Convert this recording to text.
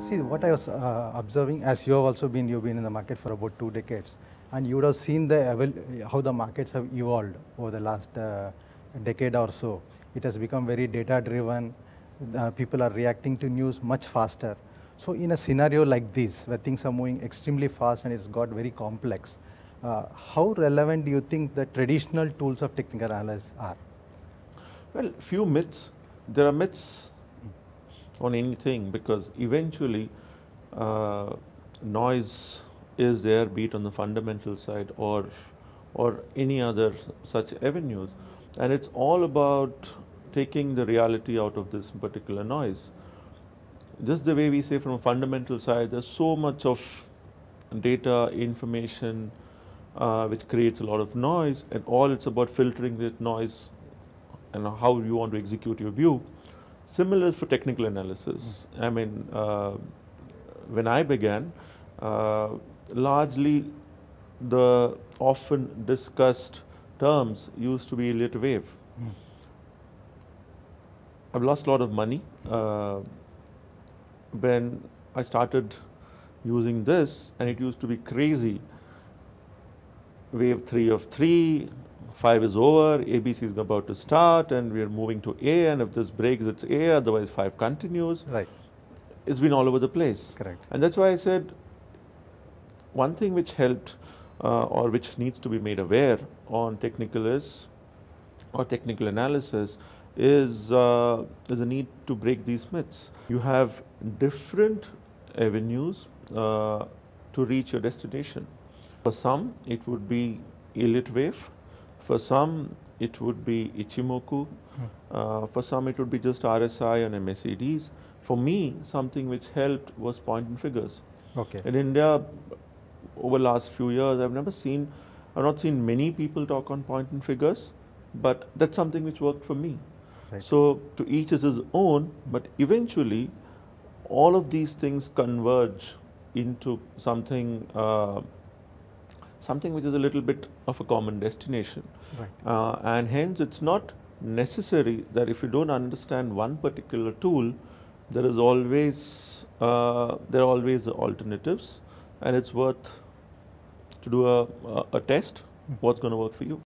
See, what I was uh, observing, as you have also been, you've been in the market for about two decades, and you would have seen the how the markets have evolved over the last uh, decade or so. It has become very data-driven. people are reacting to news much faster. So in a scenario like this, where things are moving extremely fast and it's got very complex, uh, how relevant do you think the traditional tools of technical analysis are? Well, few myths. There are myths on anything because eventually uh, noise is there, be it on the fundamental side or or any other such avenues, and it's all about taking the reality out of this particular noise. Just the way we say from a fundamental side, there's so much of data, information, uh, which creates a lot of noise, and all it's about filtering that noise and how you want to execute your view. Similar is for technical analysis. Mm. I mean, uh, when I began, uh, largely the often discussed terms used to be lit wave. Mm. I've lost a lot of money. Uh, when I started using this, and it used to be crazy, wave 3 of 3, 5 is over, ABC is about to start and we are moving to A and if this breaks it's A, otherwise 5 continues. Right. It's been all over the place. Correct. And that's why I said one thing which helped uh, or which needs to be made aware on technical is or technical analysis is uh, is a need to break these myths. You have different avenues uh, to reach your destination. For some, it would be a lit wave. For some, it would be Ichimoku. Hmm. Uh, for some, it would be just RSI and MACDs. For me, something which helped was point and figures. Okay. In India, over the last few years, I've never seen, I've not seen many people talk on point and figures, but that's something which worked for me. Right. So to each is his own, but eventually, all of these things converge into something uh, something which is a little bit of a common destination. Right. Uh, and hence, it's not necessary that if you don't understand one particular tool, there is always uh, there are always alternatives, and it's worth to do a, a, a test. Mm -hmm. What's going to work for you?